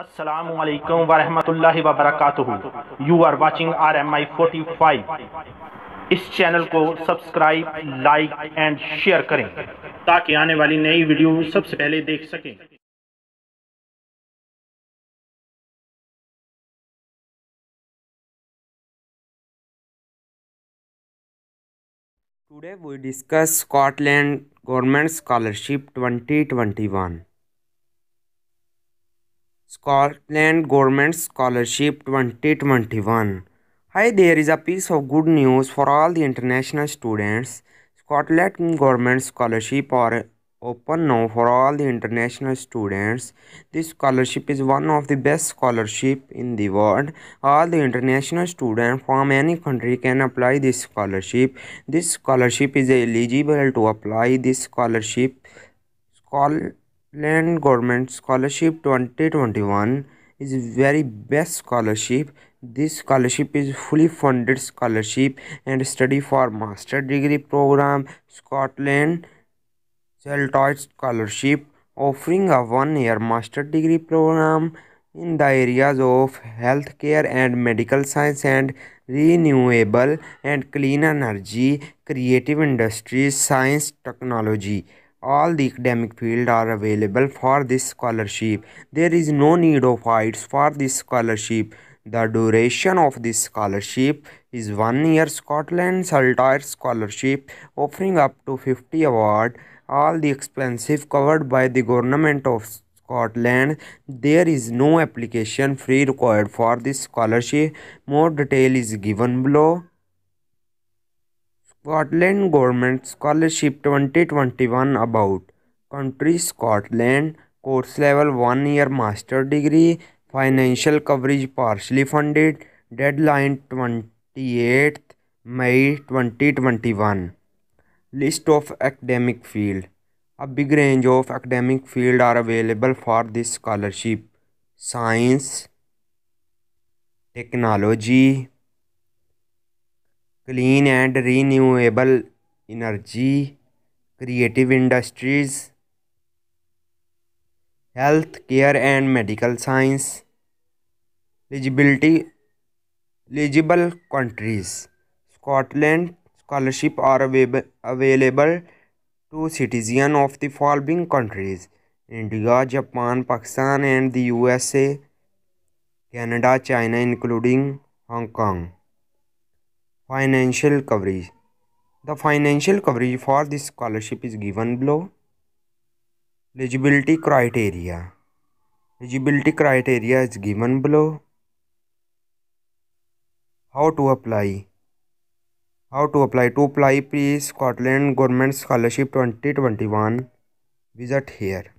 असलकम वरहमल वबरक you are watching R M I forty five इस चैनल को सब्सक्राइब लाइक एंड शेयर करें ताकि आने वाली नई वीडियो सबसे पहले देख सकें Today we discuss Scotland Government Scholarship 2021. Scotland Government Scholarship 2021. Hi, there is a piece of good news for all the international students. Scotland Government Scholarship are open now for all the international students. This scholarship is one of the best scholarship in the world. All the international students from any country can apply this scholarship. This scholarship is eligible to apply this scholarship. Scholarship Land Government Scholarship 2021 is very best scholarship. This scholarship is fully funded scholarship and study for master degree program Scotland Celtoid Scholarship offering a one-year master degree program in the areas of healthcare and medical science and renewable and clean energy, creative industries, science, technology. All the academic fields are available for this scholarship. There is no need of heights for this scholarship. The duration of this scholarship is one year Scotland entire scholarship offering up to 50 award. All the expenses covered by the government of Scotland. There is no application fee required for this scholarship. More detail is given below. Scotland Government Scholarship 2021 about Country Scotland course level 1 year master degree financial coverage partially funded deadline 28th May 2021 List of academic field A big range of academic field are available for this scholarship science technology clean and renewable energy, creative industries, health care and medical science, eligibility, eligible countries. Scotland scholarship are available to citizens of the following countries India, Japan, Pakistan, and the USA, Canada, China, including Hong Kong. Financial coverage. The financial coverage for this scholarship is given below. Eligibility criteria. Eligibility criteria is given below. How to apply. How to apply. To apply pre Scotland Government Scholarship 2021. Visit here.